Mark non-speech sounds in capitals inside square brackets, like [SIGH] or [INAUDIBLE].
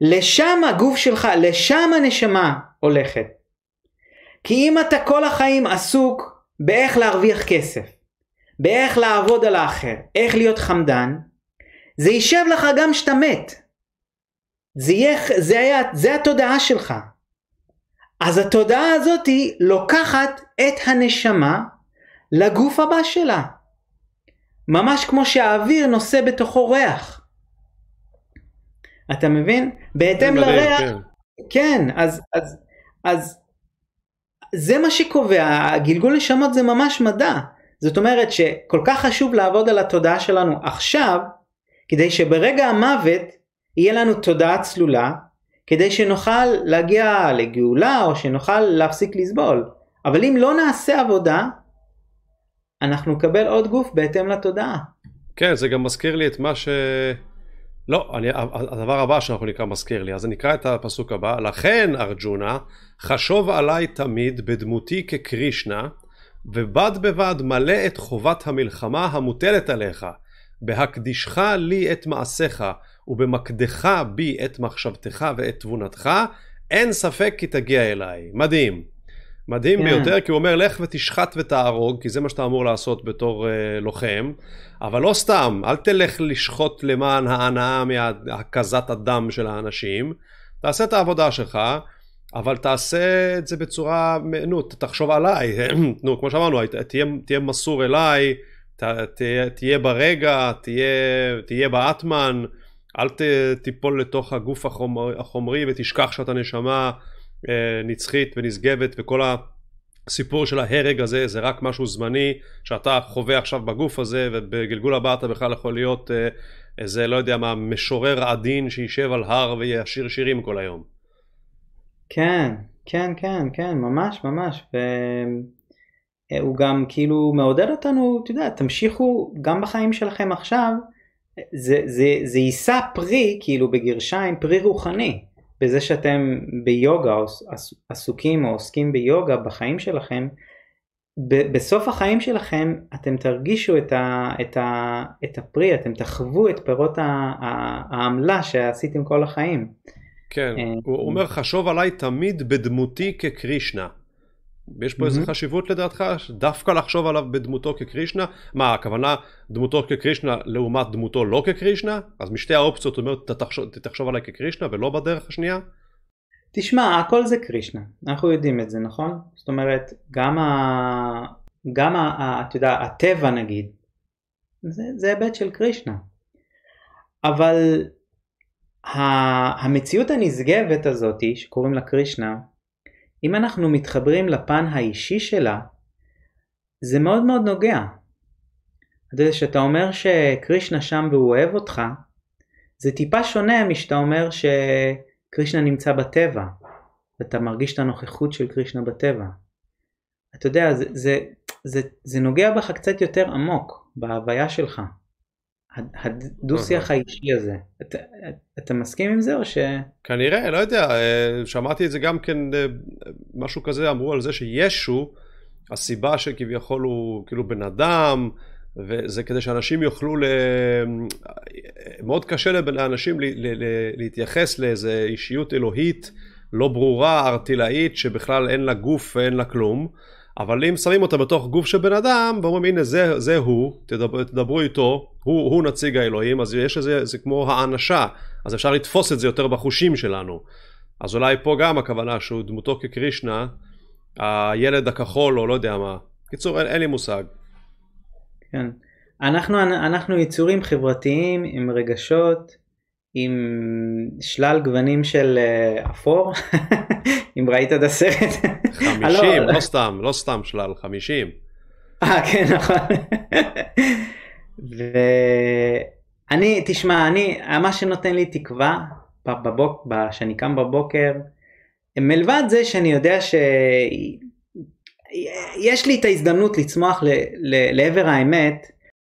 לשם הגוף שלך, לשם הנשמה הולכת. כי אם אתה כל החיים עסוק באיך להרוויח כסף, באיך לעבוד על האחר, איך להיות חמדן, זה יישב לך גם כשאתה מת. זה, יהיה, זה, היה, זה התודעה שלך. אז התודעה הזאת היא לוקחת את הנשמה לגוף הבא שלה. ממש כמו שהאוויר נושא בתוכו ריח. אתה מבין? בהתאם לריח... כן. כן, אז, אז, אז זה מה שקובע, הגלגול נשמות זה ממש מדע. זאת אומרת שכל כך חשוב לעבוד על התודעה שלנו עכשיו, כדי שברגע המוות יהיה לנו תודעה צלולה, כדי שנוכל להגיע לגאולה או שנוכל להפסיק לסבול. אבל אם לא נעשה עבודה, אנחנו נקבל עוד גוף בהתאם לתודעה. כן, זה גם מזכיר לי את מה ש... לא, אני, הדבר הבא שאנחנו נקרא מזכיר לי, אז אני אקרא את הפסוק הבא, לכן ארג'ונה, חשוב עליי תמיד בדמותי כקרישנה, ובד בבד מלא את חובת המלחמה המוטלת עליך, בהקדישך לי את מעשיך, ובמקדך בי את מחשבתך ואת תבונתך, אין ספק כי תגיע אליי. מדהים. מדהים כן. ביותר, כי הוא אומר לך ותשחט ותהרוג, כי זה מה שאתה אמור לעשות בתור uh, לוחם, אבל לא סתם, אל תלך לשחוט למען ההנאה מהקזת הדם של האנשים, תעשה את העבודה שלך, אבל תעשה את זה בצורה, נו, תחשוב עליי, [CLEARS THROAT] נו, כמו שאמרנו, תהיה, תהיה מסור אליי, תה, תהיה, תהיה ברגע, תהיה, תהיה באטמן, אל ת, תיפול לתוך הגוף החומר, החומרי ותשכח שאתה נשמה. אה, נצחית ונשגבת וכל הסיפור של ההרג הזה זה רק משהו זמני שאתה חווה עכשיו בגוף הזה ובגלגול הבא אתה בכלל יכול להיות אה, איזה לא יודע מה משורר עדין שישב על הר וישיר שירים כל היום. כן כן כן כן ממש ממש. והוא אה, גם כאילו מעודד אותנו, אתה יודע, תמשיכו גם בחיים שלכם עכשיו, זה, זה, זה יישא פרי, כאילו בגרשיים, פרי רוחני. בזה שאתם ביוגה או עסוקים או עוסקים ביוגה בחיים שלכם, ב- בסוף החיים שלכם אתם תרגישו את, ה- את, ה- את הפרי, אתם תחוו את פירות העמלה שעשיתם כל החיים. כן, אה, הוא אומר חשוב עליי תמיד בדמותי כקרישנה. יש פה mm-hmm. איזו חשיבות לדעתך דווקא לחשוב עליו בדמותו כקרישנה? מה הכוונה דמותו כקרישנה לעומת דמותו לא כקרישנה? אז משתי האופציות אומרת תחשוב, תחשוב עליי כקרישנה ולא בדרך השנייה? תשמע הכל זה קרישנה אנחנו יודעים את זה נכון? זאת אומרת גם ה... גם ה... אתה יודע הטבע נגיד זה, זה היבט של קרישנה אבל ה... המציאות הנשגבת הזאתי שקוראים לה קרישנה אם אנחנו מתחברים לפן האישי שלה, זה מאוד מאוד נוגע. אתה יודע, שאתה אומר שקרישנה שם והוא אוהב אותך, זה טיפה שונה משאתה אומר שקרישנה נמצא בטבע, ואתה מרגיש את הנוכחות של קרישנה בטבע. אתה יודע, זה, זה, זה, זה נוגע בך קצת יותר עמוק, בהוויה שלך. הדו-שיח אוקיי. האישי הזה, אתה, אתה מסכים עם זה או ש... כנראה, לא יודע, אה, שמעתי את זה גם כן, אה, משהו כזה אמרו על זה שישו, הסיבה שכביכול הוא כאילו בן אדם, וזה כדי שאנשים יוכלו, ל... אה, מאוד קשה לאנשים להתייחס לאיזה אישיות אלוהית לא ברורה, ארטילאית, שבכלל אין לה גוף ואין לה כלום. אבל אם שמים אותה בתוך גוף של בן אדם, ואומרים הנה זה, זה הוא, תדבר, תדברו איתו, הוא, הוא נציג האלוהים, אז יש איזה, זה כמו האנשה, אז אפשר לתפוס את זה יותר בחושים שלנו. אז אולי פה גם הכוונה שהוא דמותו כקרישנה, הילד הכחול או לא יודע מה. קיצור, אין, אין לי מושג. כן. אנחנו, אנחנו יצורים חברתיים עם רגשות, עם שלל גוונים של אה, אפור, [LAUGHS] אם ראית את הסרט. חמישים, לא סתם, לא סתם שלל, חמישים. אה, כן, נכון. ואני, תשמע, אני, מה שנותן לי תקווה בבוק, שאני קם בבוקר, מלבד זה שאני יודע שיש לי את ההזדמנות לצמוח ל, ל, לעבר האמת,